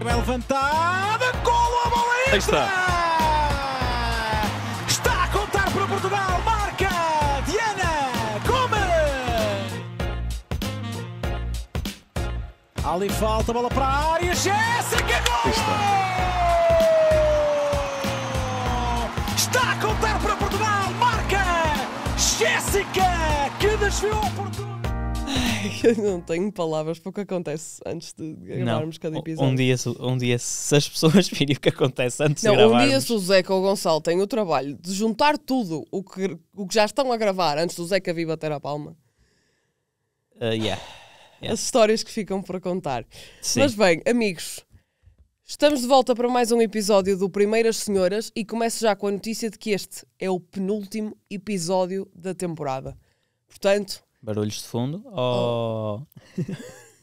É levantada, golo, a bola entra! Aí está. está a contar para Portugal, marca Diana Gomes! Ali falta, bola para a área, Jéssica, golo! Está. está a contar para Portugal, marca Jéssica, que desviou Portugal! eu não tenho palavras para o que acontece antes de gravarmos não, cada episódio. Um dia, um dia, se as pessoas virem o que acontece antes não, de gravarmos... Um dia, se o Zeca ou o Gonçalo têm o trabalho de juntar tudo o que, o que já estão a gravar antes do Zeca vir bater a palma... Uh, yeah. yeah. As histórias que ficam para contar. Sim. Mas bem, amigos... Estamos de volta para mais um episódio do Primeiras Senhoras e começo já com a notícia de que este é o penúltimo episódio da temporada. Portanto, Barulhos de fundo? Oh.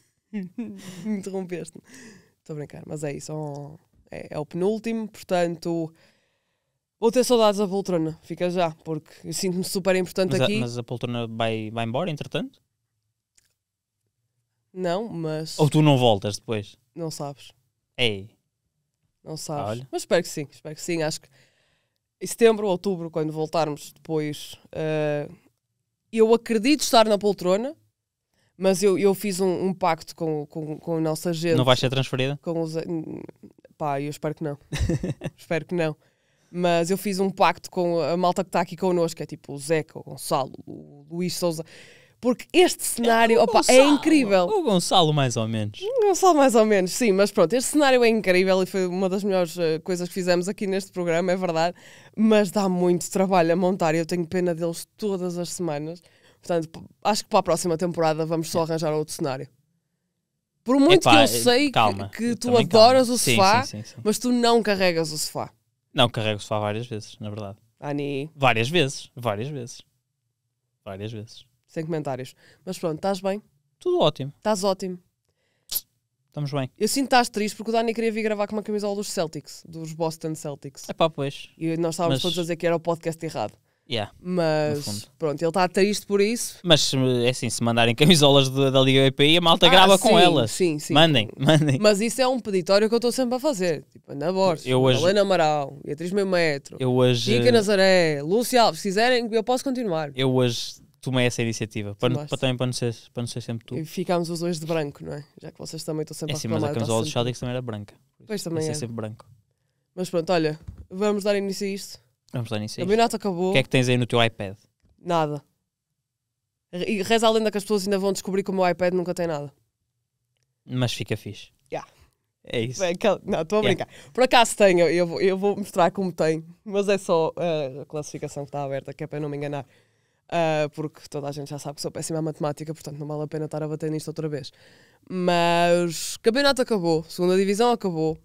Interrompeste-me. Estou a brincar, mas é isso. Oh. É, é, o penúltimo, portanto. Vou ter saudades da poltrona, fica já, porque sinto-me super importante mas aqui. mas a poltrona vai, vai embora, entretanto? Não, mas. Ou tu não voltas depois? Não sabes. Ei. É. Não sabes. Ah, olha. Mas espero que sim, espero que sim. Acho que em setembro, outubro, quando voltarmos depois. Uh eu acredito estar na poltrona, mas eu, eu fiz um, um pacto com, com, com o nosso Não vais ser transferida? Com os, pá, eu espero que não. espero que não. Mas eu fiz um pacto com a malta que está aqui connosco, que é tipo o Zeca, o Gonçalo, o Luís Souza. Porque este cenário é, opa, é Gonçalo, é incrível. O Gonçalo, mais ou menos. O Gonçalo, mais ou menos, sim, mas pronto, este cenário é incrível e foi uma das melhores uh, coisas que fizemos aqui neste programa, é verdade. Mas dá muito trabalho a montar e eu tenho pena deles todas as semanas. Portanto, acho que para a próxima temporada vamos só é. arranjar outro cenário. Por muito que eu eh, sei calma, que, que tu adoras calma. o sofá, sim, sim, sim, mas tu não carregas o sofá. Não, carrego o sofá várias vezes, na verdade. Ani. Várias vezes, várias vezes. Várias vezes sem comentários. Mas pronto, estás bem? Tudo ótimo. Estás ótimo. Estamos bem. Eu sinto que estás triste porque o Dani queria vir gravar com uma camisola dos Celtics, dos Boston Celtics. É pá, pois. E nós estávamos Mas- todos a dizer que era o podcast errado. Yeah. Mas pronto, ele está triste por isso. Mas eh, é assim, se mandarem camisolas de- da Liga EPI, a malta Ah, grava com elas. sim, sim. Mandem, mandem. Mas isso é um peditório que eu estou sempre a fazer. Tipo, Ana Borges, Eu hoje- Helena Amaral, Beatriz Meio Metro, Eu hoje, Chica Nazaré, Lúcia Alves, se quiserem, eu posso continuar. eu hoje tomei essa iniciativa, para, não- para também para não, ser, para não ser sempre tu. E ficámos os dois de branco, não é? Já que vocês também estão sempre É a sim, mas a tá camisola do sempre- também era branca. Pois também é. sempre branco. Mas pronto, olha, vamos dar início a isto. Vamos a isto. O campeonato acabou, O que é que tens aí no teu iPad? nada. E reza a lenda que as pessoas ainda vão descobrir que o meu iPad nunca tem nada. Mas fica fixe. Yeah. É isso. Bem, cal- Não, estou a Yeah. brincar. Por acaso tem, eu- vou, eu vou mostrar como tem, mas é só a classificação que está aberta, que é para não me enganar. Uh, porque toda a gente já sabe que sou péssima à matemática, portanto não vale a pena estar a bater nisto outra vez. Mas campeonato acabou, segunda divisão acabou.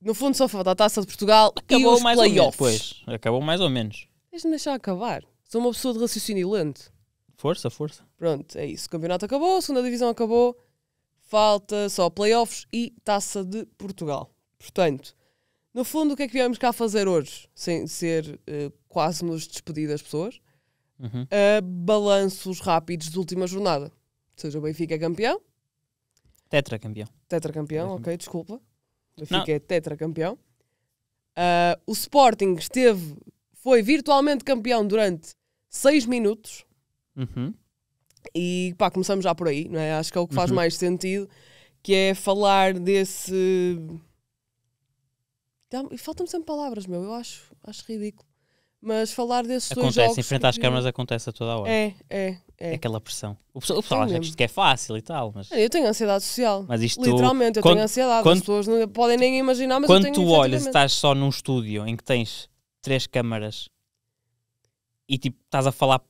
No fundo só falta a taça de Portugal acabou e os mais playoffs. Ou menos, pois, acabou mais ou menos. Deixa-me deixar acabar. Sou uma pessoa de raciocínio lento. Força, força. Pronto, é isso. campeonato acabou, segunda divisão acabou. Falta só playoffs e taça de Portugal. Portanto, no fundo, o que é que viemos cá fazer hoje? Sem ser uh, quase nos despedir das pessoas? uhum. a balanços rápidos de última jornada. Ou seja, o Benfica é campeão. Tetracampeão. Tetracampeão, Tetra ok, desculpa. O Benfica Não. é tetracampeão. Uh, o Sporting esteve, foi virtualmente campeão durante 6 minutos. Uhum. E pá, começamos já por aí, não é? Acho que é o que faz uhum. mais sentido, que é falar desse. Faltam-me sempre palavras, meu, eu acho, acho ridículo. Mas falar desses acontece, dois jogos... Acontece, em frente às câmaras acontece a toda hora. É, é, é, é. Aquela pressão. O pessoal, o pessoal acha que isto é fácil e tal, mas... Ah, eu tenho ansiedade social. Mas isto... Literalmente, eu quando, tenho ansiedade. Quando, as pessoas não podem nem imaginar, mas Quando tu olhas estás só num estúdio em que tens três câmaras e tipo, estás a falar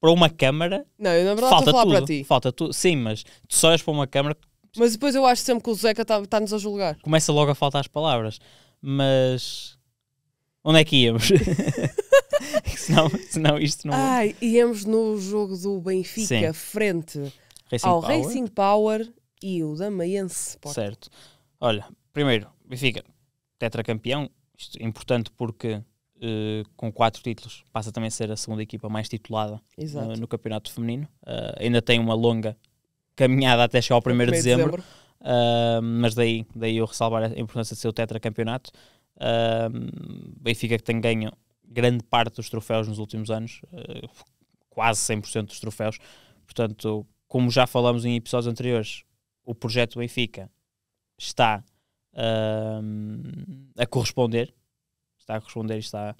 para uma câmara... Não, eu na verdade falta estou a falar tudo, para ti. Falta tudo. Sim, mas tu só olhas para uma câmara... Mas depois eu acho sempre que o Zeca está-nos tá a julgar. Começa logo a faltar as palavras. Mas... Onde é que íamos? senão, senão isto não. Ai, ah, íamos no jogo do Benfica Sim. frente Racing ao Power. Racing Power e o da Sport. Certo. Olha, primeiro, Benfica, tetracampeão, isto é importante porque Uh, com quatro títulos, passa também a ser a segunda equipa mais titulada uh, no campeonato feminino. Uh, ainda tem uma longa caminhada até chegar ao 1 de dezembro, mas daí, daí eu ressalvar a importância de ser o tetracampeonato. Uh, Benfica que tem ganho grande parte dos troféus nos últimos anos, eh, quase 100% dos troféus. Portanto, como já falamos em episódios anteriores, o projeto Benfica está uh, a corresponder, está a corresponder e está,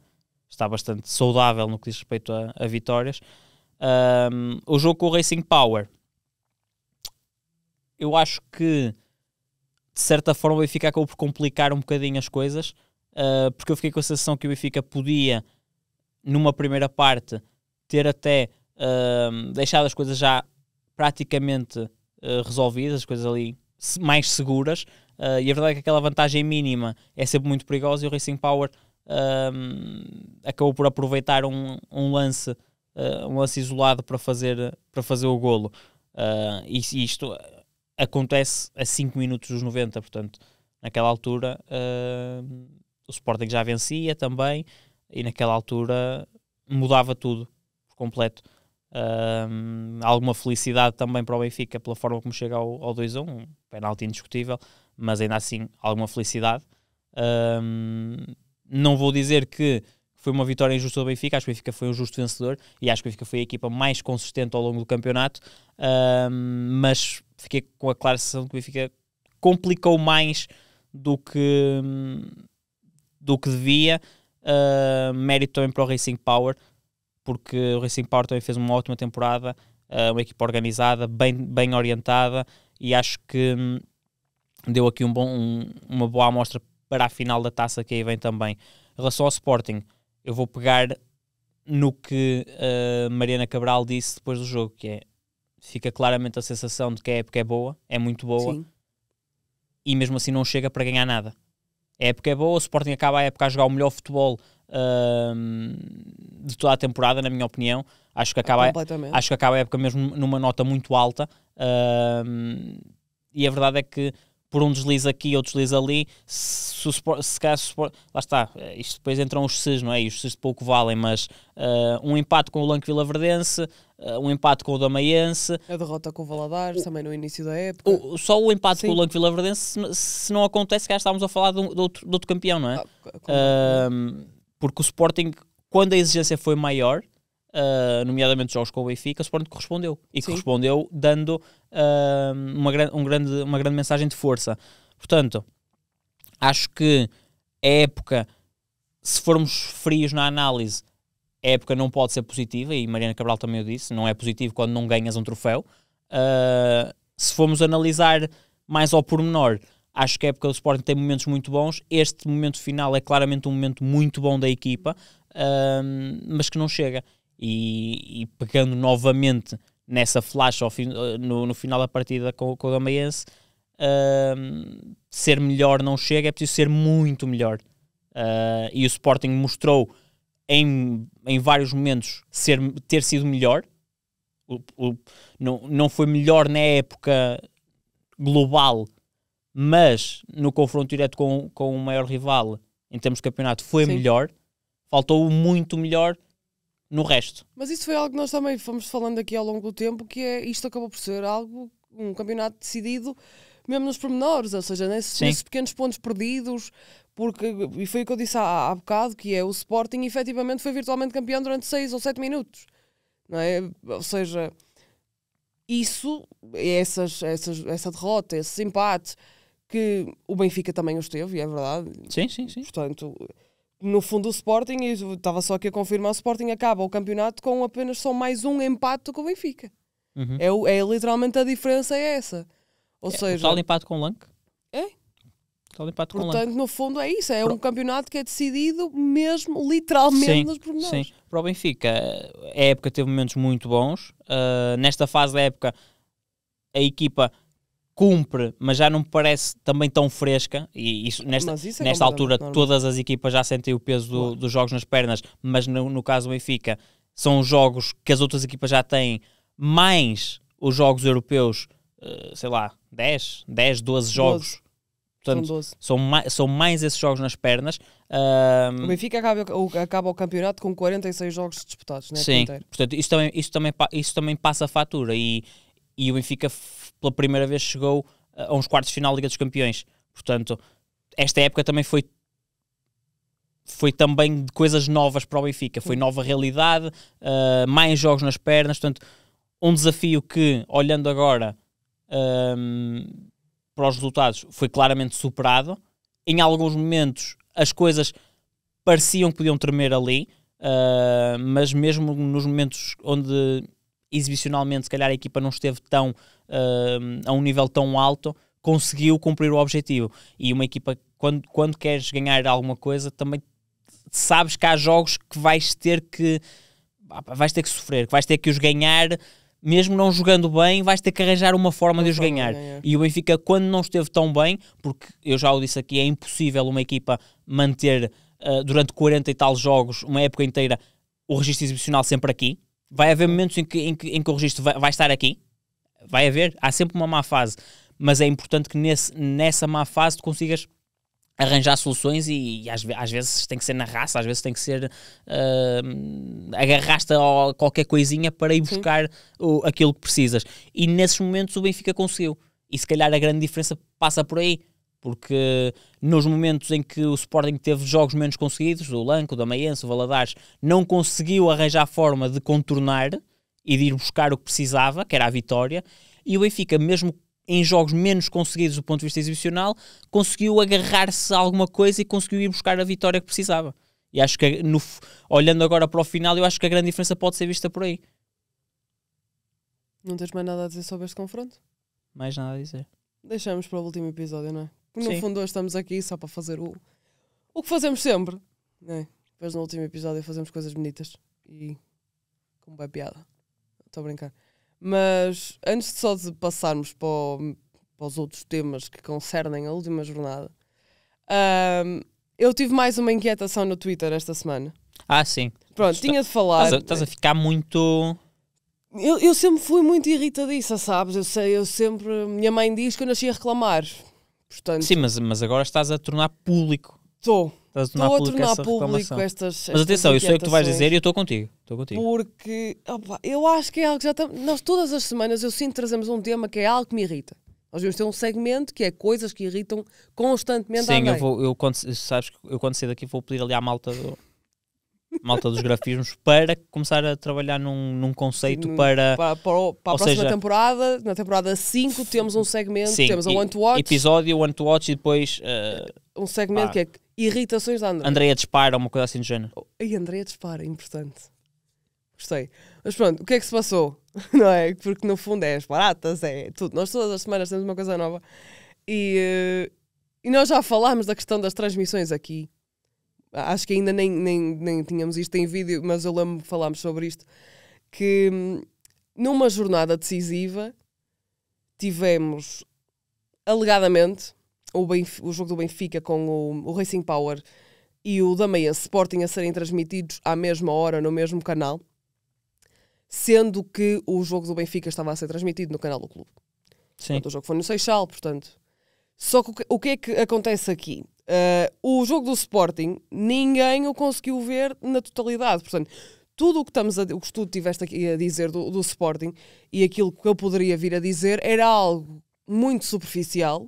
está bastante saudável no que diz respeito a, a vitórias. Uh, o jogo com o Racing Power, eu acho que de certa forma o Benfica acabou por complicar um bocadinho as coisas ah, porque eu fiquei com a sensação que o Benfica podia, numa primeira parte, ter até uh, deixado as coisas já praticamente uh, resolvidas, as coisas ali mais seguras, uh, e a verdade é que aquela vantagem mínima é sempre muito perigosa e o Racing Power acabou por aproveitar um, um lance um lance isolado para fazer, para fazer o golo. e, e isto acontece a 5 minutos dos 90, portanto, naquela altura uh, o Sporting já vencia também e naquela altura mudava tudo por completo. Um, alguma felicidade também para o Benfica pela forma como chega ao, ao 2-1, um penalti indiscutível, mas ainda assim alguma felicidade. Um, não vou dizer que foi uma vitória injusta do Benfica, acho que o Benfica foi um justo vencedor e acho que o Benfica foi a equipa mais consistente ao longo do campeonato, mas fiquei com a clara sensação que o Benfica complicou mais do que hum, do que devia. Uh, mérito também para o Racing Power, porque o Racing Power também fez uma ótima temporada, uh, uma equipa organizada, bem, bem orientada, e acho que hum, deu aqui um bom, um, uma boa amostra para a final da taça que aí vem também. Em relação ao Sporting, eu vou pegar no que uh, Mariana Cabral disse depois do jogo, que é fica claramente a sensação de que a época é boa, é muito boa, Sim. e mesmo assim não chega para ganhar nada. A época é boa, o Sporting acaba a época a jogar o melhor futebol uh, de toda a temporada, na minha opinião. Acho que acaba, acho que acaba a época mesmo numa nota muito alta. Uh, e a verdade é que por um deslize aqui, ou deslize ali, se, se, se caso, lá está, eh, isto depois entram os SES, não é? E os SES de pouco valem, mas uh, um empate com o Lanque Vilaverdense, uh, um empate com o Damaiense. A derrota com o Valadares, o, também no início da época. O, só o empate Sim. com o Lanque Vilaverdense, se, se, não acontece, cá estávamos a falar de, um, de, outro, de outro, campeão, não é? Ah, uh, porque o Sporting, quando a exigência foi maior, uh, nomeadamente jogos com o Benfica, o Sporting correspondeu. E Sim. correspondeu dando uh, uma, gran um grande, uma grande mensagem de força. Portanto, acho que a época, se formos frios na análise, a época não pode ser positiva, e Mariana Cabral também o disse, não é positivo quando não ganhas um troféu. Uh, se formos analisar mais ao pormenor, acho que a época do Sporting tem momentos muito bons. Este momento final é claramente um momento muito bom da equipa, uh, mas que não chega. E, e pegando novamente nessa flash fi, eh, no, no, final da partida com, com o Gamaense, uh, ser melhor não chega, é preciso ser muito melhor. Uh, e o Sporting mostrou em, em vários momentos ser, ter sido melhor. O, o, não, não foi melhor na época global, mas no confronto direto com, com o maior rival em termos de campeonato foi Sim. melhor. Faltou muito melhor no resto. Mas isso foi algo que nós também fomos falando aqui ao longo do tempo, que é, isto acabou por ser algo, um campeonato decidido mesmo nos pormenores, ou seja, nesses, nesses, pequenos pontos perdidos, porque, e foi o que eu disse há, há bocado, que é o Sporting efetivamente foi virtualmente campeão durante 6 ou 7 minutos, não é? Ou seja, isso, essas, essas, essa derrota, esses empates, que o Benfica também os teve, e é verdade. Sim, sim, sim. Portanto, no fundo o Sporting, e estava só aqui a confirmar, o Sporting acaba o campeonato com apenas só mais um empate com o Benfica. Uhum. É, é literalmente a diferença é essa. Ou é, seja... Total empate com o Lanque? É. Total empate com Portanto, Lanque. no fundo é isso. É Pro... um campeonato que é decidido mesmo, literalmente, sim, nos pormenores. Sim. Para o Benfica, a época teve momentos muito bons. Uh, nesta fase da época, a equipa cumpre, mas já não me parece também tão fresca, e isso, nesta, isso é nesta altura normal. todas as equipas já sentem o peso do, dos jogos nas pernas, mas no, no caso do Benfica são jogos que as outras equipas já têm, mais os jogos europeus, eh, sei lá, 10, 10, 12 jogos. 12. Portanto, são, 12. São, mais, são mais esses jogos nas pernas. Um... O Benfica acaba o, acaba o campeonato com 46 jogos disputados, né? Sim, portanto, isso também, isso, também, isso também passa a fatura e, e o Benfica pela primeira vez chegou a uns quartos de final da Liga dos Campeões. Portanto, esta época também foi foi também de coisas novas para o Benfica. Foi nova realidade, uh, mais jogos nas pernas. Portanto, um desafio que, olhando agora um, ah, para os resultados, foi claramente superado. Em alguns momentos, as coisas pareciam que podiam tremer ali, uh, mas mesmo nos momentos onde exibicionalmente, se calhar, a equipa não esteve tão uh, a um nível tão alto, conseguiu cumprir o objetivo. E uma equipa, quando, quando queres ganhar alguma coisa, também sabes que há jogos que vais ter que ah, vais ter que sofrer, que vais ter que os ganhar mesmo não jogando bem, vais ter que arranjar uma forma não de os ganhar. ganhar. E o Benfica, quando não esteve tão bem, porque eu já o disse aqui, é impossível uma equipa manter uh, durante 40 e tal jogos, uma época inteira, o registro exibicional sempre aqui. Vai haver momentos em que, em que, em que o registro vai, vai estar aqui, vai haver, há sempre uma má fase, mas é importante que nesse, nessa má fase tu consigas arranjar soluções e, e às, às, vezes tem que ser na raça, às vezes tem que ser uh, agarraste a qualquer coisinha para ir buscar o, aquilo que precisas. E nesses momentos o Benfica conseguiu. E se calhar a grande diferença passa por aí. Porque nos momentos em que o Sporting teve jogos menos conseguidos, o Lanco, o Damaense, o Valadares, não conseguiu arranjar forma de contornar, e de ir buscar o que precisava, que era a vitória, e o Benfica, mesmo em jogos menos conseguidos do ponto de vista exibicional, conseguiu agarrar-se a alguma coisa e conseguiu ir buscar a vitória que precisava. E acho que, no, olhando agora para o final, eu acho que a grande diferença pode ser vista por aí. Não tens mais nada a dizer sobre este confronto? Mais nada a dizer. Deixamos para o último episódio, não é? Porque no Sim. fundo hoje estamos aqui só para fazer o, o que fazemos sempre. Não é? Depois no último episódio fazemos coisas bonitas e com é piada estou a brincar. Mas antes de só de passarmos para, o, para, os outros temas que concernem a última jornada, um, eu tive mais uma inquietação no Twitter esta semana. Ah, sim. Pronto, tinha de falar. Estás a, a ficar muito. Eu, eu, sempre fui muito irritadiça, sabes? Eu sei, eu sempre. Minha mãe diz que eu nasci a reclamar. Portanto, Sim, mas, mas agora estás a tornar público. Estou. Estás a tornar a público, público estas, estas, Mas atenção, eu sei o que tu vais dizer e eu estou contigo. Estou contigo. Porque opa, eu acho que é algo que já estamos. Nós todas as semanas eu sinto que trazemos um tema que é algo que me irrita. Nós vamos ter um segmento que é coisas que irritam constantemente Sim, eu vou, eu, quando, que eu quando sair daqui vou pedir ali à malta do, malta dos grafismos, para começar a trabalhar num, num conceito para. Para, para, para a próxima seja, temporada, na temporada 5, temos um segmento, sim, temos o One to Watch. Episódio, One to Watch e depois. Uh, um segmento pá. que é Irritações da Andréia. Andréia dispara, uma coisa assim do género. Oh, e Andréia dispara, importante. Gostei. Mas pronto, o que é que se passou? Não é? Porque no fundo é as baratas, é tudo. Nós todas as semanas temos uma coisa nova. E, eh, e nós já falámos da questão das transmissões aqui acho que ainda nem, nem, nem tínhamos isto em vídeo, mas eu lembro que falámos sobre isto, que hum, numa jornada decisiva tivemos, alegadamente, o, o jogo do Benfica com o, o Racing Power e o da Meia Sporting a serem transmitidos à mesma hora, no mesmo canal, sendo que o jogo do Benfica estava a ser transmitido no canal do clube. Sim. Portanto, o jogo foi no Seixal, portanto. Só que o que é que acontece aqui? Uh, o jogo do Sporting, ninguém o conseguiu ver na totalidade. Portanto, tudo o que, estamos a, o que tu tiveste aqui a dizer do, do Sporting e aquilo que eu poderia vir a dizer era algo muito superficial,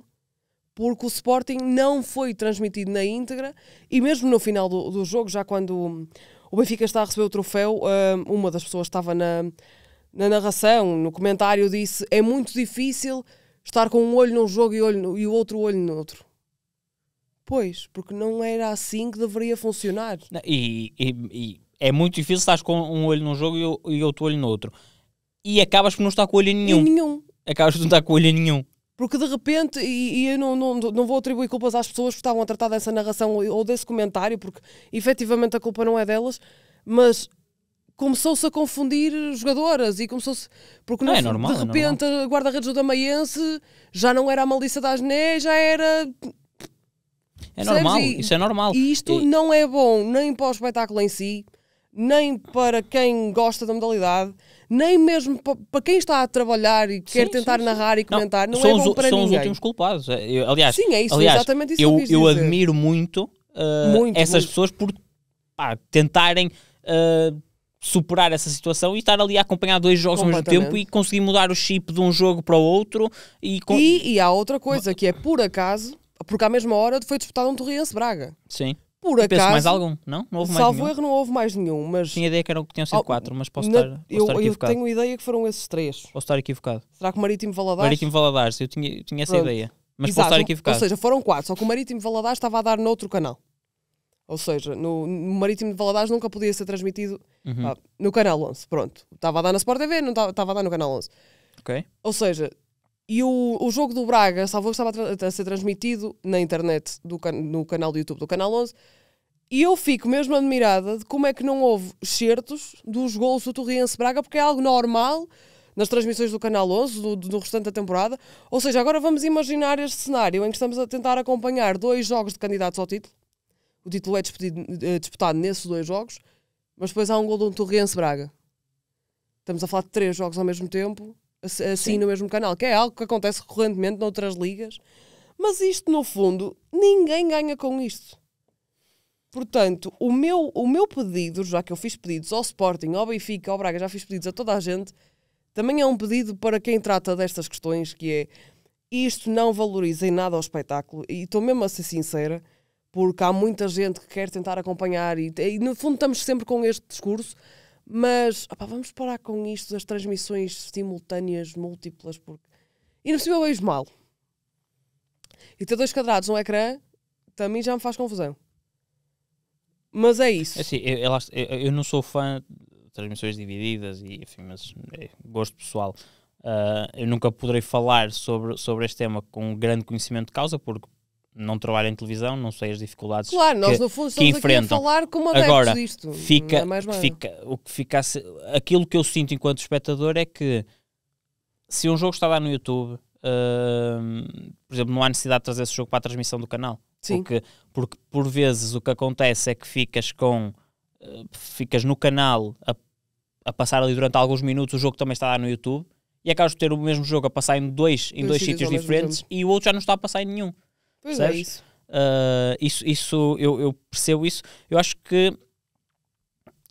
porque o Sporting não foi transmitido na íntegra e mesmo no final do, do jogo, já quando o Benfica está a receber o troféu, eh, uma das pessoas estava na, na narração, no comentário, disse é muito difícil estar com um olho num jogo e, olho, e o outro olho no outro. Pois, porque não era assim que deveria funcionar. E, e, e é muito difícil estar com um olho num jogo e, eu, e outro olho no outro. E acabas por não estar com olho nenhum. nenhum. Acabas por não estar com olho nenhum. Porque de repente, e, e eu não, não, não vou atribuir culpas às pessoas que estavam a tratar dessa narração ou desse comentário, porque efetivamente a culpa não é delas, mas começou-se a confundir jogadoras e começou-se. Porque não, não é normal, de é repente é a guarda-redes do Damaiense já não era a malícia das Né, já era é normal, e, isso é normal. E isto e... não é bom nem para o espetáculo em si, nem para quem gosta da modalidade, nem mesmo para quem está a trabalhar e quer sim, tentar sim, narrar e comentar, não, não é bom os, para são ninguém. São os últimos culpados. É, eu, aliás, sim, é isso, aliás, exatamente isso eu, que eu, eu admiro muito, uh, muito essas muito. pessoas por pá, tentarem uh, superar essa situação e estar ali a acompanhar dois jogos ao mesmo tempo e conseguir mudar o chip de um jogo para o outro. E, com... e, e há outra coisa que é por acaso porque à mesma hora foi disputado um Torriense Braga. Sim. Por acaso. Penso mais algum, não? Não houve mais salvo nenhum. erro, não houve mais nenhum. Mas... Tinha ideia que eram, que tinham sido quatro, mas posso, na, estar, posso eu, estar equivocado. Eu tenho ideia que foram esses três. Posso estar equivocado. Será que o Marítimo Valadares? Marítimo Valadares, eu tinha, eu tinha essa Pronto. ideia. Mas Exato. posso estar equivocado. Ou seja, foram quatro, só que o Marítimo Valadares estava a dar noutro canal. Ou seja, no, no Marítimo de Valadares nunca podia ser transmitido uhum. ah, no Canal 11. Pronto. Estava a dar na Sport TV, não estava a dar no Canal 11. Ok. Ou seja, e o, o jogo do Braga, salvo que estava a, a, ser transmitido na internet, do can, no canal do YouTube do Canal 11, e eu fico mesmo admirada de como é que não houve certos dos gols do Torriense Braga, porque é algo normal nas transmissões do Canal 11, do, do, restante da temporada. Ou seja, agora vamos imaginar este cenário em que estamos a tentar acompanhar dois jogos de candidatos ao título. O título é eh, disputado nesses dois jogos, mas depois há um gol de um Torriense Braga. Estamos a falar de três jogos ao mesmo tempo assim Sim. no mesmo canal, que é algo que acontece recorrentemente noutras ligas. Mas isto, no fundo, ninguém ganha com isto. Portanto, o meu, o meu pedido, já que eu fiz pedidos ao Sporting, ao Benfica, ao Braga, já fiz pedidos a toda a gente, também é um pedido para quem trata destas questões, que é isto não valoriza em nada o espetáculo. E estou mesmo a ser sincera, porque há muita gente que quer tentar acompanhar e, e no fundo estamos sempre com este discurso mas opa, vamos parar com isto das transmissões simultâneas, múltiplas, porque. E no eu vejo mal. E ter dois quadrados no ecrã também já me faz confusão. Mas é isso. É assim, eu, eu, eu, não sou fã de transmissões divididas e enfim, mas é, gosto pessoal. Uh, eu nunca poderei falar sobre, sobre este tema com grande conhecimento de causa, porque não trabalho em televisão, não sei as dificuldades claro, que, nós no fundo que enfrentam. falar como Agora, disto, é fica, fica, o que ficasse, aquilo que eu sinto enquanto espectador é que se um jogo está lá no YouTube, uh, por exemplo, não há necessidade de trazer esse jogo para a transmissão do canal. Sim. Porque, porque por vezes o que acontece é que ficas com uh, ficas no canal a, a passar ali durante alguns minutos, o jogo também está lá no YouTube e acabas de ter o mesmo jogo a passar em dois, em dois, dois sítios, sítios diferentes e o outro já não está a passar em nenhum. Pois é, é isso. Uh, isso, isso eu, eu, percebo isso. Eu acho que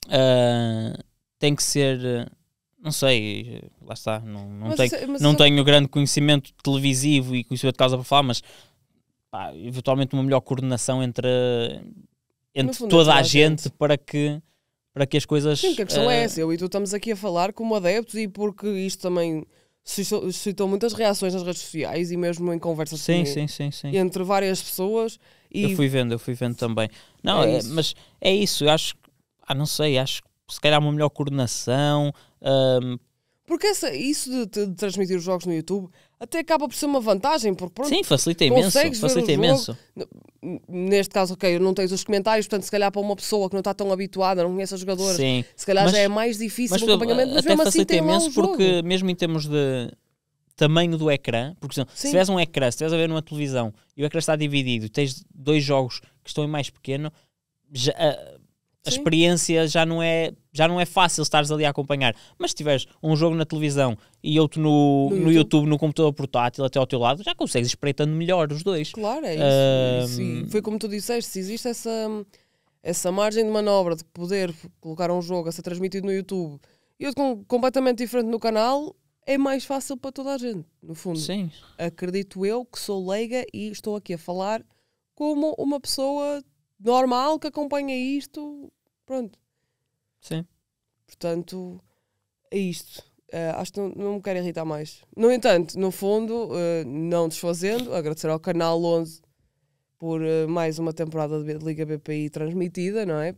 uh, tem que ser não sei, lá está, não, não, mas, tenho, é, mas não é tenho grande conhecimento televisivo e conhecimento de causa para falar, mas pá, eventualmente uma melhor coordenação entre, entre fundo, toda a gente, gente, para que para que as coisas. Sim, que a questão uh... é ah, essa, eu e tu estamos aqui a falar como adeptos e porque isto também suscitou muitas reações nas redes sociais e mesmo em conversas sim, sim, sim, sim. entre várias pessoas. E... Eu fui vendo, eu fui vendo também. Não, é é, mas é isso, eu acho, ah, não sei, acho que se calhar uma melhor coordenação, um, porque essa, isso de, de, transmitir os jogos no YouTube até acaba por ser uma vantagem, porque pronto, Sim, facilita imenso. Facilita imenso. Neste caso, ok, não tens os comentários, portanto, se calhar para uma pessoa que não está tão habituada, não conhece os jogadores, Sim. se calhar mas, já é mais difícil mas, o acompanhamento, mas até mesmo assim facilita assim imenso porque, jogo. mesmo em termos de tamanho do ecrã, porque se tiveres um ecrã, se estiveres a ver numa televisão e o ecrã está dividido, tens dois jogos que estão em mais pequeno, já, ah, a experiência já não é já não é fácil estares ali a acompanhar. Mas se tiveres um jogo na televisão e outro no, no, no YouTube. no computador portátil até ao teu lado, já consegues espreitando melhor os dois. Claro, é isso. É isso. Foi como tu disseste, se existe essa, essa margem de manobra de poder colocar um jogo a ser transmitido no YouTube e outro completamente diferente no canal, é mais fácil para toda a gente, no fundo. Sim. Acredito eu que sou leiga e estou aqui a falar como uma pessoa normal que acompanha isto Pronto. Sim. Portanto, é isto. Uh, acho que não, não me quero irritar mais. No entanto, no fundo, uh, não desfazendo, agradecer ao Canal 11 por uh, mais uma temporada de Liga BPI transmitida, não é?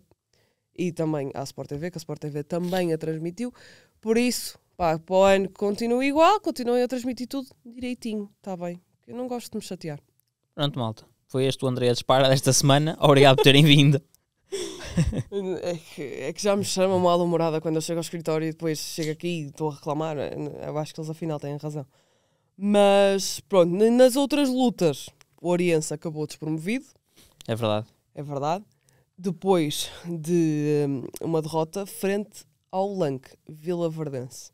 E também à Sport TV, que a Sport TV também a transmitiu. Por isso, pá, para o ano continua igual, continuem a transmitir tudo direitinho, está bem? Eu não gosto de me chatear. Pronto, malta. Foi este o André Dispara desta semana. Obrigado por terem vindo. é, que, é que já me chama mal-humorada quando eu chego ao escritório e depois chego aqui e estou a reclamar. Eu acho que eles afinal têm razão. Mas pronto, nas outras lutas, o Oriense acabou despromovido. É verdade. É verdade. Depois de um, uma derrota frente ao Lanque, Vila Verdense.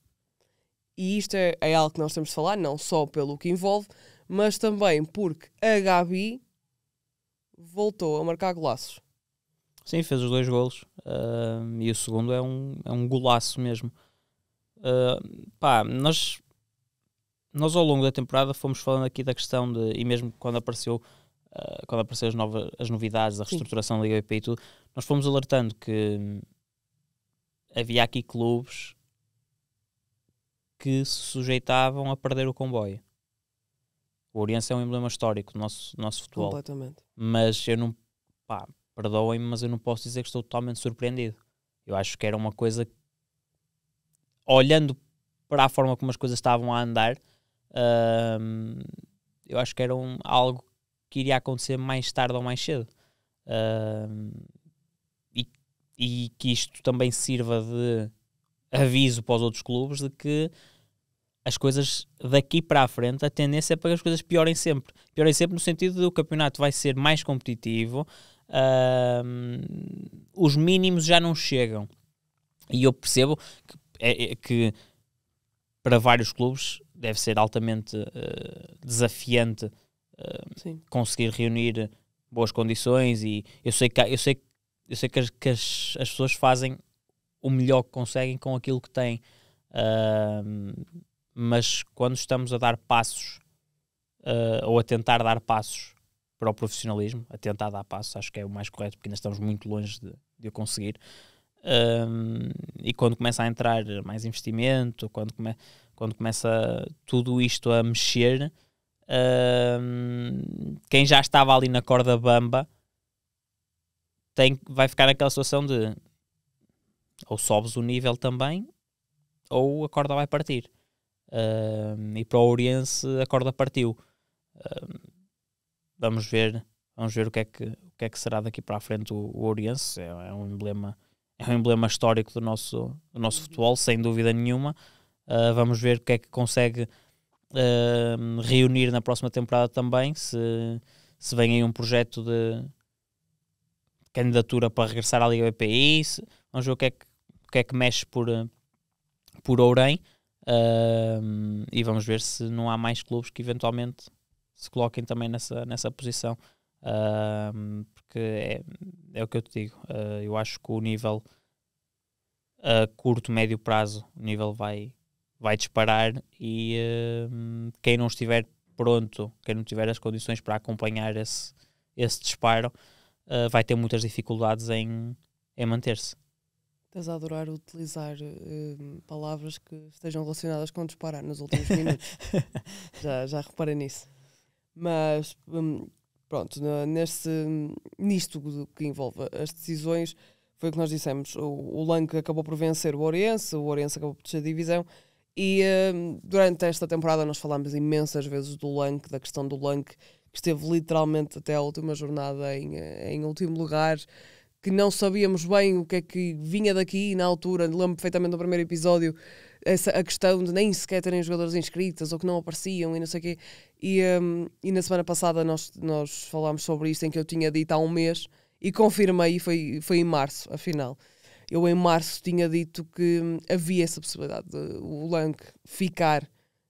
E isto é, é algo que nós temos de falar, não só pelo que envolve, mas também porque a Gabi voltou a marcar golaços. Sim, fez os dois golos. Uh, e o segundo é um, é um golaço mesmo. Uh, pá, nós, nós ao longo da temporada fomos falando aqui da questão de. E mesmo quando apareceu. Uh, quando apareceram as, novas, as novidades, a reestruturação Sim. da Liga IP e tudo, nós fomos alertando que havia aqui clubes que se sujeitavam a perder o comboio. O Oriense é um emblema histórico do nosso, do nosso futebol. Completamente. Mas eu não. Pá, perdoem-me, mas eu não posso dizer que estou totalmente surpreendido. Eu acho que era uma coisa olhando para a forma como as coisas estavam a andar, hum, eu acho que era um, algo que iria acontecer mais tarde ou mais cedo. Hum, e, e, que isto também sirva de aviso para os outros clubes de que as coisas daqui para a frente, a tendência é para que as coisas piorem sempre. Piorem sempre no sentido de o campeonato vai ser mais competitivo, uh, os mínimos já não chegam. E eu percebo que, é, é, que para vários clubes deve ser altamente uh, desafiante uh, conseguir reunir boas condições e eu sei que eu sei eu sei que, as, que as, as pessoas fazem o melhor que conseguem com aquilo que têm mas quando estamos a dar passos eh, ou a tentar dar passos para o profissionalismo, a tentar dar passo acho que é o mais correto, porque ainda estamos muito longe de, de o conseguir. Um, e quando começa a entrar mais investimento, quando, come, quando começa tudo isto a mexer, um, quem já estava ali na corda bamba tem, vai ficar naquela situação de ou sobes o nível também, ou a corda vai partir. Um, e para o Oriense a corda partiu. Um, vamos ver, vamos ver o que é que, o que, é que será daqui para a frente o, o Oriense. É, é, um emblema, é um emblema histórico do nosso, do nosso uhum. futebol, sem dúvida nenhuma. Uh, vamos ver o que é que consegue uh, reunir na próxima temporada também, se, se vem aí um projeto de candidatura para regressar à Liga BPI. Se, vamos ver o que é que, o que, é que mexe por, por Ourém. Uh, e vamos ver se não há mais clubes que eventualmente se coloquem também nessa, nessa posição, uh, porque é, é o que eu te digo. Uh, eu acho que o nível a curto, médio prazo, o nível vai, vai disparar e quem não estiver pronto, quem não tiver as condições para acompanhar esse, esse disparo, ah, vai ter muitas dificuldades em, em manter-se. Estás a adorar utilizar uh, palavras que estejam relacionadas com disparar nos últimos minutos. já, já reparei nisso. Mas hum, pronto, neste, nisto que envolve as decisões, foi o que nós dissemos. O, o Lanque acabou por vencer o Oriense, o Oriense acabou por descer a divisão. E hum, durante esta temporada nós falámos imensas vezes do Lanque, da questão do Lanque, que esteve literalmente até a última jornada em, eh, em último lugar, que não sabíamos bem o que é que vinha daqui. na altura, lembro perfeitamente do primeiro episódio, essa, a questão de nem sequer terem jogadores inscritos ou que não apareciam e não sei o quê. E, um, e na semana passada nós, nós falámos sobre isto, em que eu tinha dito há um mês e confirmei, foi, foi em março, afinal. Eu em março tinha dito que hum, havia essa possibilidade de o Lank ficar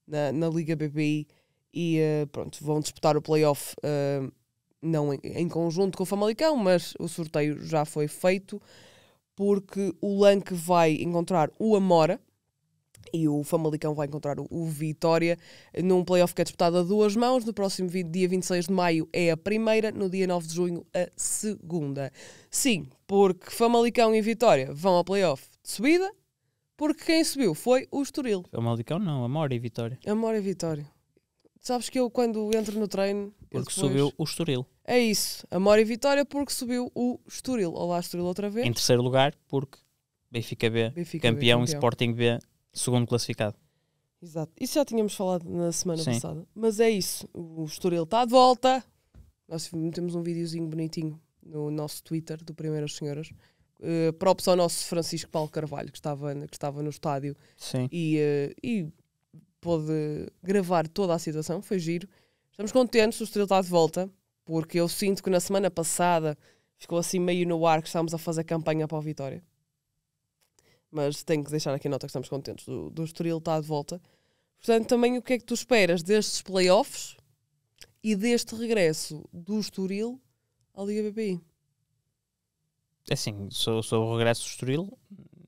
na, na Liga BPI e uh, pronto, vão disputar o playoff. Uh, não em, em, conjunto com o Famalicão, mas o sorteio já foi feito porque o Lank vai encontrar o Amora e o Famalicão vai encontrar o, Vitória num playoff que é disputado a duas mãos. No próximo dia 26 de maio é a primeira, no dia 9 de junho a segunda. Sim, porque Famalicão e Vitória vão ao playoff de subida, porque quem subiu foi o Estoril. Famalicão não, Amora e Vitória. Amora e Vitória. Sabes que eu quando entro no treino... Porque depois... subiu o Estoril. É isso, Amora e Vitória porque subiu o Estoril. Olá Estoril outra vez. Em terceiro lugar porque Benfica B, Benfica campeão, B, campeão. Sporting B segundo classificado. Exato. Isso já tínhamos falado na semana Sim. passada. Mas é isso. O Estoril está de volta. Nós temos um videozinho bonitinho no nosso Twitter do Primeiras Senhoras. Uh, ao nosso Francisco Paulo Carvalho, que estava, que estava no estádio Sim. E, uh, e pôde gravar toda a situação. Foi giro. Estamos contentes, o Estoril está de volta, porque eu sinto que na semana passada ficou assim meio no ar que estávamos a fazer campanha para a vitória. Mas tenho que deixar aqui a nota que estamos contentes do, do Estoril está de volta. Portanto, também o que é que tu esperas destes playoffs e deste regresso do Estoril à Liga BPI? É assim, sou sou o regresso do Estoril,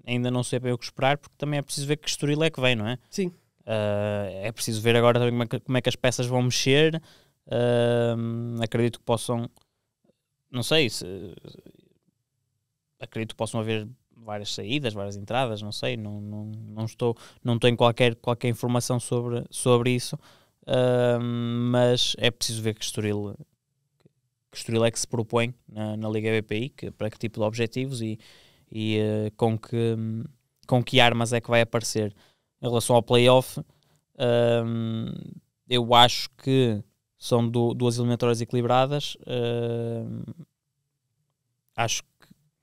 ainda não sei bem o que esperar, porque também é preciso ver que Estoril é que vem, não é? Sim. Uh, é preciso ver agora também como é que, como é que as peças vão mexer. Uh, acredito que possam, não sei, se, acredito que possam haver várias saídas, várias entradas, não sei, não, não, não estou, não tenho qualquer, qualquer informação sobre, sobre isso, uh, mas é preciso ver que Estoril, que Estoril é que se propõe na, na Liga BPI, que, para que tipo de objetivos e, e uh, com, que, com que armas é que vai aparecer. Em relação ao playoff, eu acho que são do, duas eliminatórias equilibradas. acho que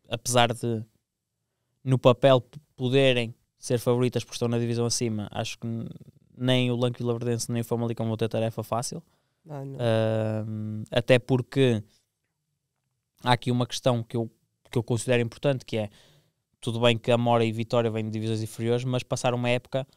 apesar de no papel poderem ser favoritas porque estão na divisão acima, acho que nem o Lanque e o Vilaverdense nem o Famalicão vão ter tarefa fácil. uh, até porque há aqui uma questão que eu, que eu considero importante, que é tudo bem que a Mora e Vitória vêm de divisões inferiores, mas passaram uma época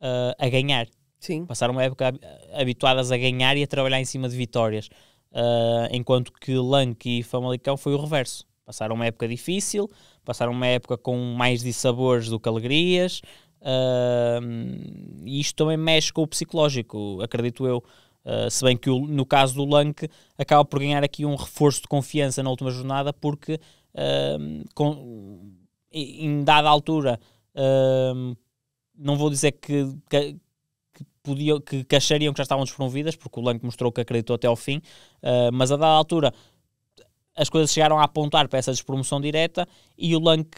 uh, a ganhar. Sim. Passaram uma época habituadas a ganhar e a trabalhar em cima de vitórias. Uh, enquanto que Lanque e Famalicão foi o reverso. Passaram uma época difícil, passaram uma época com mais dissabores do que alegrias, uh, e isto também mexe com o psicológico, acredito eu. Uh, se bem que o, no caso do Lank acaba por ganhar aqui um reforço de confiança na última jornada, porque uh, com, em dada altura, uh, não vou dizer que, que, que, podiam, que, achariam que já estavam despromovidas, porque o Lank mostrou que acreditou até ao fim, ah, mas a dada altura as coisas chegaram a apontar para essa despromoção direta e o Lank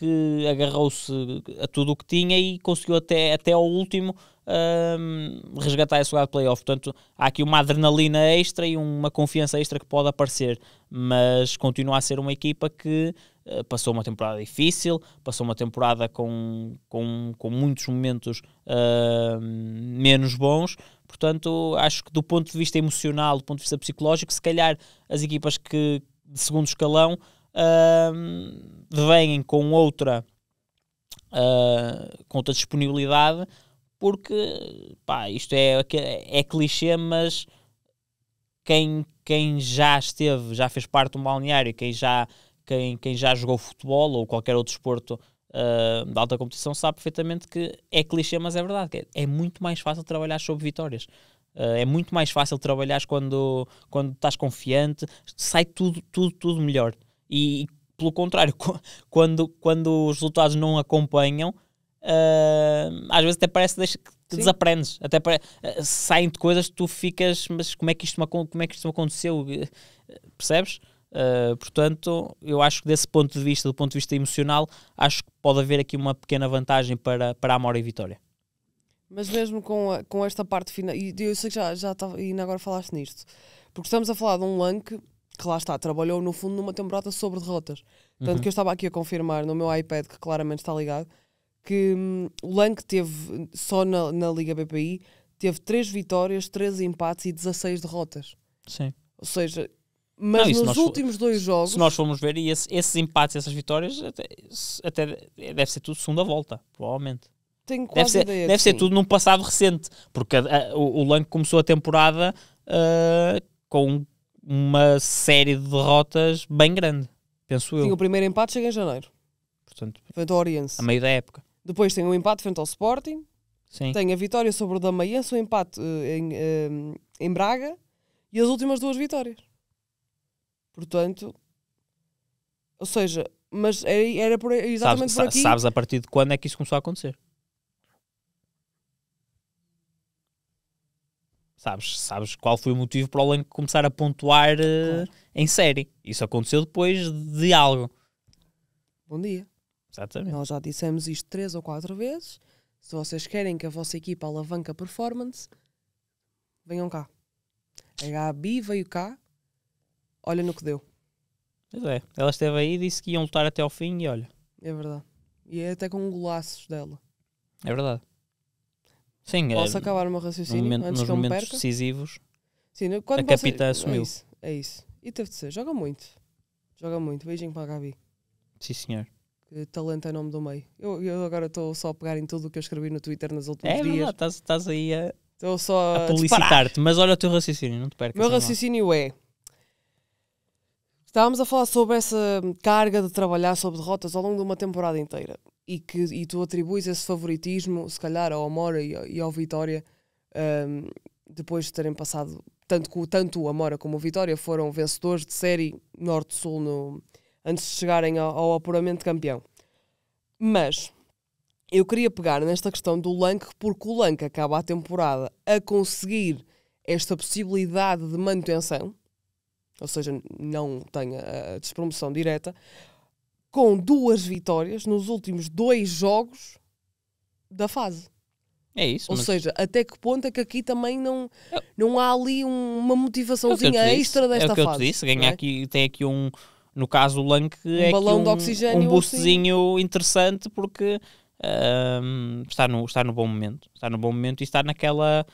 agarrou-se a tudo o que tinha e conseguiu até, até ao último um, resgatar esse lugar de playoff. Portanto, há aqui uma adrenalina extra e uma confiança extra que pode aparecer, mas continua a ser uma equipa que eh, passou uma temporada difícil, passou uma temporada com, com, com muitos momentos uh, menos bons. Portanto, acho que do ponto de vista emocional, do ponto de vista psicológico, se calhar as equipas que de segundo escalão uh, vêm com outra, uh, com outra disponibilidade, porque pá, isto é, é, clichê, mas quem, quem já esteve, já fez parte de balneário, quem já, quem, quem já jogou futebol ou qualquer outro esporto uh, ah, de alta competição sabe perfeitamente que é clichê, mas é verdade. É, é muito mais fácil trabalhar sobre vitórias. Eh, é muito mais fácil trabalhar quando, quando estás confiante, sai tudo, tudo, tudo melhor. E, pelo contrário, quando, quando os resultados não acompanham, uh, às vezes até parece que desaprendes, até uh, saem de coisas que tu ficas, mas como é que isto me, como é que isto aconteceu? Percebes? Uh, portanto, eu acho que desse ponto de vista, do ponto de vista emocional, acho que pode haver aqui uma pequena vantagem para, para a Amora e Vitória. Mas mesmo com, a, com esta parte final, e eu sei que já, já tá, ainda agora falaste nisto, porque estamos a falar de um Lank que lá está, trabalhou no fundo numa temporada sobre derrotas. Tanto uhum. que eu estava aqui a confirmar no meu iPad, que claramente está ligado, que hum, o Lank teve, só na, na Liga BPI, teve 3 vitórias, 3 empates e 16 derrotas. Sim. Ou seja, mas não, nos últimos for, dois jogos. Se nós formos ver, e esse, esses empates, essas vitórias, até, até, deve ser tudo segunda volta, provavelmente. Tenho quase deve ser, ideia deve ser tudo num passado recente, porque a, a, o, o Lanco começou a temporada uh, com uma série de derrotas bem grande, penso eu. Sim, o primeiro empate chega em janeiro. Portanto, frente ao Oriense. A meio da época. Depois tem o um empate frente ao Sporting. Sim. Tem a vitória sobre o Damaiense, o um empate uh, em, uh, em Braga e as últimas duas vitórias. Portanto, ou seja, mas é, era, por, exatamente sabes, por aqui. Sabes a partir de quando é que isso começou a acontecer? Sabes, sabes qual foi o motivo para o Lenk começar a pontuar eh, claro. em série. Isso aconteceu depois de algo. Bom dia. Exatamente. Nós já dissemos isto três ou quatro vezes. Se vocês querem que a vossa equipa alavanque a performance, venham cá. A Gabi veio cá, olha no que deu. Pois é, ela esteve aí e disse que iam lutar até ao fim e olha. É verdade. E é até com golaços dela. É verdade. Sim, é Posso é, acabar o meu raciocínio no momento, antes nos que eu perca? decisivos. Sim, quando a você, capita é assumiu. É isso, é isso. E teve de ser. Joga muito. Joga muito. Beijinho para a Gabi. Sim, senhor. Que talento é nome do meio. Eu, eu agora estou só a pegar em tudo o que eu escrevi no Twitter nas últimos é, é dias. É estás aí a, estou só a, a publicitar-te. Mas olha o teu raciocínio, não te percas. meu raciocínio é... Estávamos a falar sobre essa carga de trabalhar sobre derrotas ao longo de uma temporada inteira e que e tu atribuis esse favoritismo, se calhar, ao Amora e, e ao Vitória, um, depois de terem passado. Tanto, tanto o Amora como o Vitória foram vencedores de série Norte-Sul no, antes de chegarem ao, ao apuramento de campeão. Mas eu queria pegar nesta questão do Lank, porque o Lank acaba a temporada a conseguir esta possibilidade de manutenção, ou seja, não tem a despromoção direta, com duas vitórias nos últimos dois jogos da fase. É isso. Ou mas... seja, até que ponto é que aqui também não, não há ali uma motivaçãozinha é extra desta fase? É o que eu te disse, é ganhar é? aqui, tem aqui um, no caso o Lank, um é balão um, de oxigênio, um boostzinho assim. interessante porque um, está, no, está no bom momento. Está no bom momento e está naquela,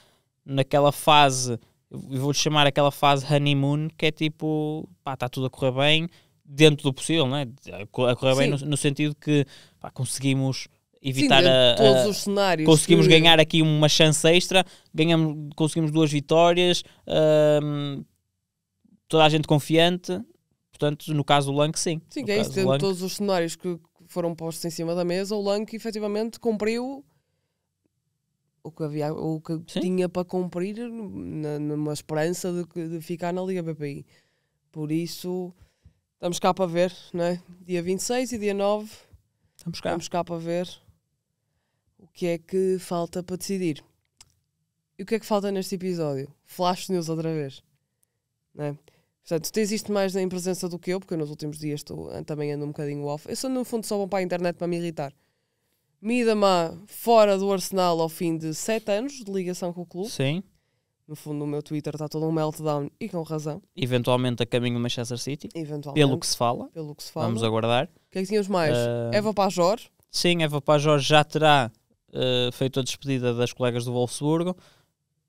naquela fase, vou-lhe chamar aquela fase honeymoon, que é tipo, pá, está tudo a correr bem, dentro do possível, não é? A correr bem no, no, sentido que pá, conseguimos evitar Sim, a, todos os cenários. Conseguimos que... ganhar aqui uma chance extra, ganhamos, conseguimos duas vitórias, hum, toda a gente confiante. Portanto, no caso do Lanque, sim. Sim, no que é isso. Tendo todos os cenários que foram postos em cima da mesa, o Lanque, efetivamente cumpriu o que, havia, o que tinha para cumprir numa esperança de, de ficar na Liga BPI. Por isso, Estamos cá para ver, não é? Dia 26 e dia 9. Estamos cá. Estamos cá para ver o que é que falta para decidir. E o que é que falta neste episódio? Flash news outra vez. Não é? Portanto, tu tens isto mais em presença do que eu, porque eu nos últimos dias estou, eh, também ando um bocadinho off. Eu sou, no fundo, só bom para a internet para me irritar. Midamá fora do Arsenal ao fim de 7 anos de ligação com o clube. Sim. No fundo, o meu Twitter está todo um meltdown e com razão. Eventualmente a caminho do Manchester City. Eventualmente. Pelo que se fala. Pelo que se fala. Vamos aguardar. O que é que tínhamos mais? Uh... Eva Pajor. Sim, Eva Pajor já terá uh, feito a despedida das colegas do Wolfsburgo.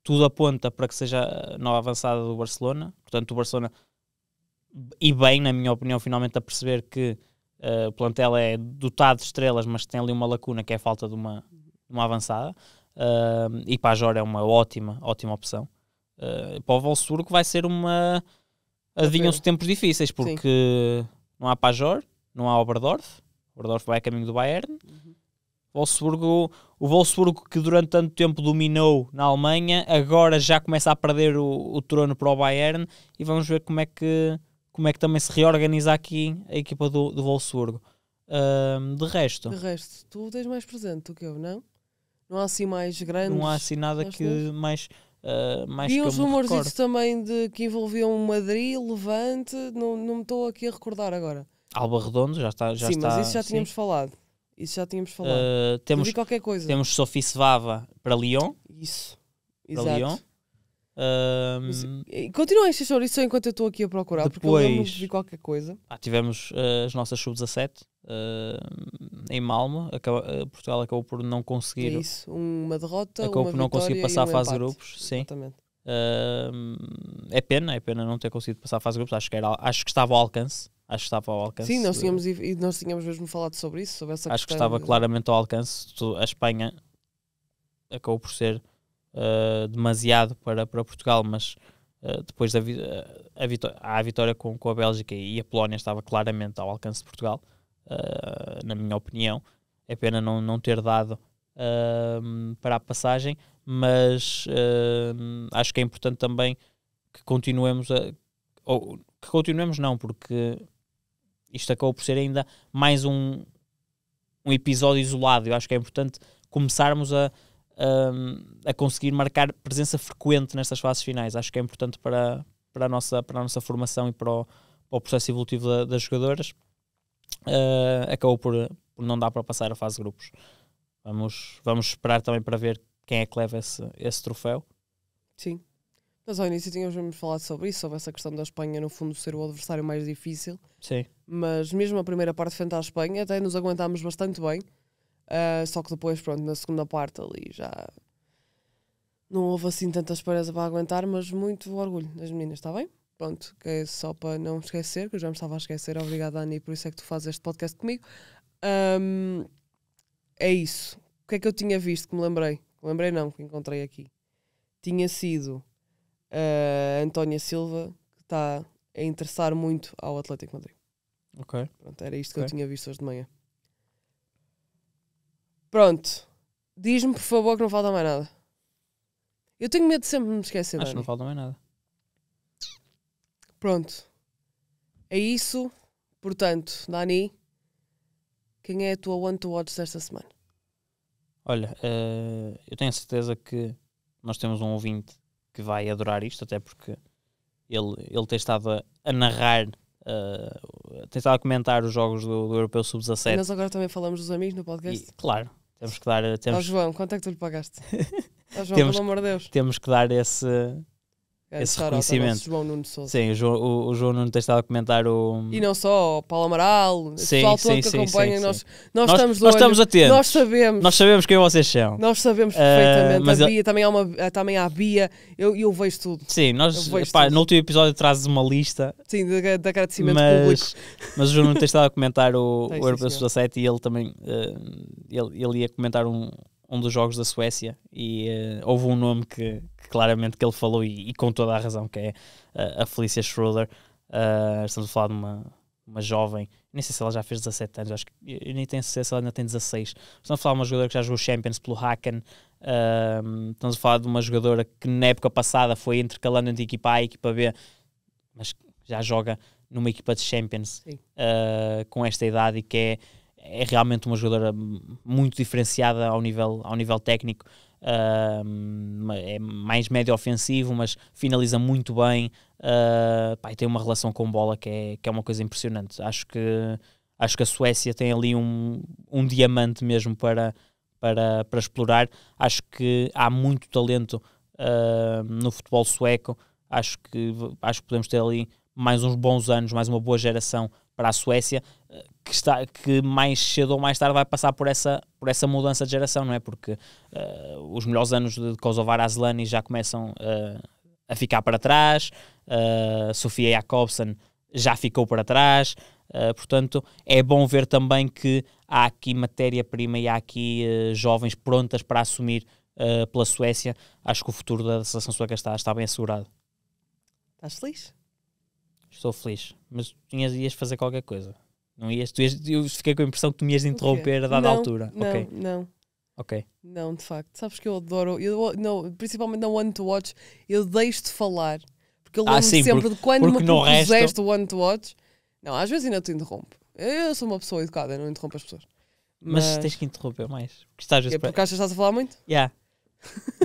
Tudo aponta para que seja a nova avançada do Barcelona. Portanto, o Barcelona, e bem, na minha opinião, finalmente a perceber que uh, o plantel é dotado de estrelas, mas tem ali uma lacuna que é a falta de uma, uma avançada. Uh, e Pajor é uma ótima, ótima opção. Uh, para o Volsuro vai ser uma. Adivinham-se tempos difíceis, porque Sim. não há Pajor, não há Oberdorf, Oberdorf vai a caminho do Bayern. Uhum. Wolfsburgo, o Wolfsburgo que durante tanto tempo dominou na Alemanha, agora já começa a perder o, o trono para o Bayern e vamos ver como é que, como é que também se reorganiza aqui a equipa do, do Wolfsburgo. Uh, de resto. De resto, tu tens mais presente do que eu, não? Não há assim mais grandes. Não há assim nada que coisas. mais. Uh, mais e uns rumores também de que envolviam Madrid, Levante, não, não me estou aqui a recordar agora. Alba Redondo, já está. Já sim, está, mas isso já tínhamos sim. falado. Isso já tínhamos eh, falado. Uh, temos qualquer coisa. Temos Sophie Sevava para Lyon. Isso. Para Exato. Lyon. Um, Continuem a encher isso enquanto eu estou aqui a procurar, depois, porque eu de qualquer coisa. Ah, tivemos uh, as nossas sub-17. Uh, em Malmo, acaba, eh, Portugal acabou por não conseguir. É isso, uma derrota, acabou uma por não conseguir passar um a fase de grupos. Sim. Exatamente. Uh, é pena, é pena não ter conseguido passar a fase de grupos. Acho que, era, acho que estava ao alcance. Acho que estava ao alcance. Sim, nós tínhamos, e nós tínhamos mesmo falado sobre isso. Sobre essa acho que estava de... claramente ao alcance. A Espanha acabou por ser uh, demasiado para, para Portugal, mas Uh, depois da vi a vitória, a vitória com, com, a Bélgica e a Polónia estava claramente ao alcance de Portugal. Ah, na minha opinião. É pena não, não ter dado para a passagem, mas acho que é importante também que continuemos a. Ou, que continuemos, não, porque isto acabou por ser ainda mais um, um episódio isolado. Eu acho que é importante começarmos a, a, a conseguir marcar presença frequente nestas fases finais. Acho que é importante para, para, a, nossa, para a nossa formação e para o, para o processo evolutivo da, das jogadoras uh, acabou por, por, não dar para passar a fase de grupos. Vamos, vamos esperar também para ver quem é que leva esse, esse troféu. Sim. Nós ao início tínhamos falado sobre isso, sobre essa questão da Espanha, no fundo, ser o adversário mais difícil. Sim. Mas mesmo a primeira parte frente à Espanha, até nos aguentámos bastante bem. Uh, só que depois, pronto, na segunda parte ali já não houve assim tanta esperança para aguentar, mas muito orgulho das meninas, está bem? pronto, que é só para não esquecer, que eu já me estava a esquecer. Obrigada, Ani, por isso é que tu fazes este podcast comigo. Um, é isso. O que é que eu tinha visto que me lembrei? Lembrei não, que encontrei aqui. Tinha sido uh, Antónia Silva, que está a interessar muito ao Atlético Madrid. Ok. Pronto, era isto okay. que eu tinha visto hoje de manhã. Pronto. Diz-me, por favor, que não falta mais nada. Eu tenho medo de sempre me esquecer. Acho que não falta mais nada. Pronto. É isso. Portanto, Dani, quem é a tua one to watch desta semana? Olha, uh, eu tenho a certeza que nós temos um ouvinte que vai adorar isto, até porque ele, ele tem estado a narrar, uh, tem estado a comentar os jogos do, do Europeu Sub-17. Nós agora também falamos dos amigos no podcast? E, claro, temos que dar. Eh, temos... Oh, João, quanto é que tu lhe pagaste? Oh, João, temos, pelo amor de Deus. Temos que dar esse Grande é esse Sarota, tá, reconhecimento. João Nuno Sim, o João, o, o João Nuno tem estado a comentar o. E não só, o Paulo Amaral, o pessoal sim, que acompanha. Sim, nós, nós, nós, estamos nós estamos atentos. Nós sabemos. Nós sabemos quem vocês são. Nós sabemos uh, perfeitamente. mas a Bia, eu... também, há uma, também há a Bia, eu, eu vejo tudo. Sim, nós, epá, tudo. no último episódio trazes uma lista. Sim, de, de agradecimento mas, público. Mas o João Nuno tem estado a comentar o, o Europeu 17 e ele também uh, ele, ele ia comentar um, um dos jogos da Suécia e uh, houve um nome que, que, claramente que ele falou e, e, com toda a razão que é uh, a Felicia Schroeder uh, estamos a falar de uma, uma jovem nem sei se ela já fez 17 anos acho que eu nem tenho certeza se ela ainda tem 16 estamos a falar de uma jogadora que já jogou Champions pelo Hacken ah, estamos a falar de uma jogadora que na época passada foi intercalando entre equipa A e equipa B mas já joga numa equipa de Champions ah, com esta idade e que é é realmente uma jogadora muito diferenciada ao nível, ao nível técnico. Uh, é mais médio ofensivo, mas finaliza muito bem. Uh, pá, tem uma relação com bola que é, que é uma coisa impressionante. Acho que, acho que a Suécia tem ali um, um diamante mesmo para, para, para explorar. Acho que há muito talento uh, no futebol sueco. Acho que, acho que podemos ter ali mais uns bons anos, mais uma boa geração para a Suécia que, está, que mais cedo ou mais tarde vai passar por essa, por essa mudança de geração, não é? Porque uh, os melhores anos de Kosovar Aslani já começam uh, a ficar para trás, uh, Sofia Jacobsen já ficou para trás, portanto é bom ver também que há aqui matéria-prima e há aqui jovens prontas para assumir pela Suécia. Acho que o futuro da seleção sueca está, está bem assegurado. Estás feliz? Estou feliz, mas tinhas, de fazer qualquer coisa. Não ias? Tu ias, eu fiquei com a impressão que tu me ias interromper a dada não, altura. Não, okay. não. Ok. Não, de facto. Sabes que eu adoro. Eu, não, principalmente na One to Watch, eu deixo de falar. Porque eu lembro ah, sempre porque, de quando me propuseste resto... o One to Watch. Não, às vezes ainda te interrompo. Eu sou uma pessoa educada, não interrompo as pessoas. Mas, Mas tens que interromper mais. Porque, estás é porque achas que estás a falar muito? Yeah.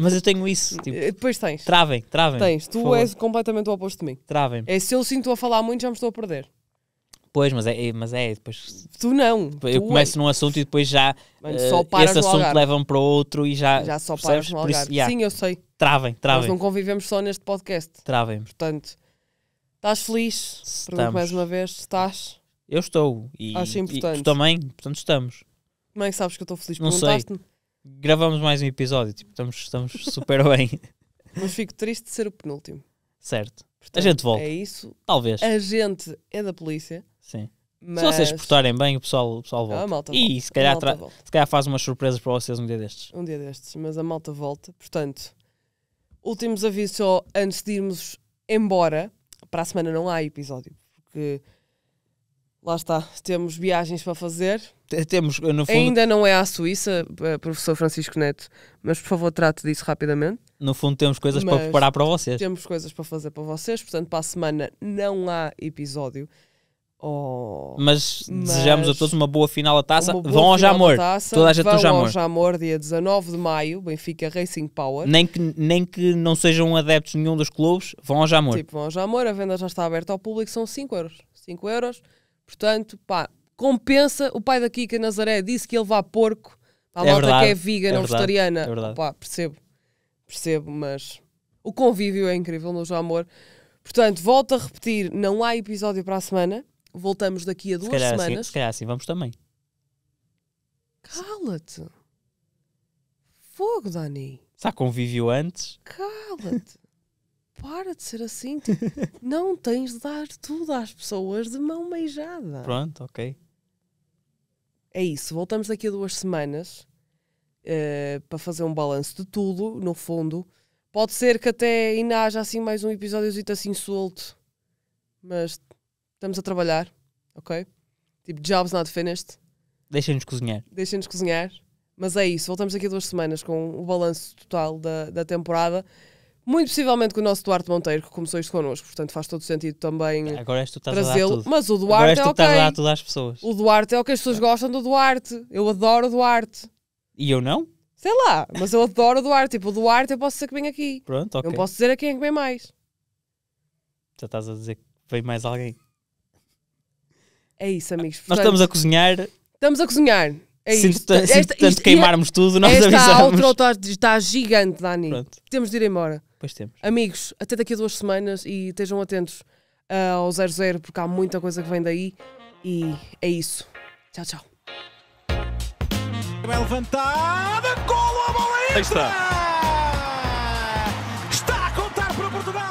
Mas eu tenho isso. Tipo, Depois tens. Travem, travem. Tens. Tu és completamente o oposto de mim. Travem. É se eu sinto a falar muito, já me estou a perder. Pois, mas é, é, mas é depois. Tu não. Eu tu começo é. num assunto e depois já. Mano, eh, esse assunto leva-me para outro e já. Já só paras no lugar. Yeah. Sim, eu sei. Travem, travem. Nós não convivemos só neste podcast. Travem. Portanto, estás feliz? Pergunto mais uma vez: estás? Eu estou. E, Acho importante. E tu também, portanto, estamos. Como é que sabes que eu estou feliz? Não sei. Gravamos mais um episódio, tipo, estamos, estamos super bem. Mas fico triste de ser o penúltimo. Certo. Portanto, a gente volta. É isso. Talvez. A gente é da polícia. Sim. Mas... Se vocês portarem bem, o pessoal, o pessoal volta. Ah, volta. E se calhar, volta. se calhar faz umas surpresas para vocês um dia destes. Um dia destes, mas a malta volta. Portanto, últimos avisos só antes de irmos embora. Para a semana não há episódio, porque lá está, temos viagens para fazer. Temos, eh, no fundo... Ainda não é à Suíça, eh, professor Francisco Neto, mas por favor trate disso rapidamente. No fundo temos coisas mas para preparar para vocês. Temos coisas para fazer para vocês, portanto para a semana não há episódio. Oh, mas, mas, desejamos a todos uma boa final da taça. Boa vão ao Jamor. Taça, Toda a gente vão Jamor. ao Jamor dia 19 de maio, Benfica Racing Power. Nem que, nem que não sejam adeptos nenhum dos clubes, vão ao Jamor. Tipo, vão ao Jamor, a venda já está aberta ao público, são 5 euros. 5 euros Portanto, pá, compensa. O pai da Kika Nazaré disse que ele vá porco. A é malta verdade, que é viga é não vegetariana. É Pá, percebo. Percebo, mas o convívio é incrível no amor. Portanto, volto a repetir, não há episódio para a semana. Voltamos daqui a duas se assim, semanas. Assim, se calhar assim, vamos também. Cala-te. Fogo, Dani. está convívio antes. Cala-te para de ser assim. Tipo, não tens de dar tudo às pessoas de mão beijada. Pronto, ok. É isso. Voltamos daqui a duas semanas uh, para fazer um balanço de tudo, no fundo. Pode ser que até ainda haja assim mais um episódio assim solto. Mas estamos a trabalhar, ok? Tipo, jobs not finished. Deixem-nos cozinhar. Deixem-nos cozinhar. Mas é isso, voltamos daqui a duas semanas com o balanço total da, da temporada. Muito possivelmente com o nosso Duarte Monteiro, que começou isto connosco, portanto faz todo sentido também trazê-lo. Mas o Duarte Agora és tu é okay. a dar tudo às pessoas. O Duarte é o que as pessoas é. gostam do Duarte. Eu adoro o Duarte. E eu não? Sei lá, mas eu adoro o Duarte. Tipo, o Duarte eu posso dizer que vem aqui. Pronto, ok. Eu posso dizer a quem é que vem mais. Já estás a dizer que vem mais alguém. É isso, amigos. Portanto, nós estamos a cozinhar. Estamos a cozinhar. É isso. Sinto, Esta, esta, tanto isto, tudo, nós esta avisamos. Esta outro está, está gigante, Dani. Pronto. Temos de ir embora. Pois temos. Amigos, até daqui a duas semanas e estejam atentos uh, ao 00 porque há muita coisa que vem daí. E é isso. Tchau, tchau. Bem é levantada, golo a bola entra! Aí está. Está a contar para Portugal!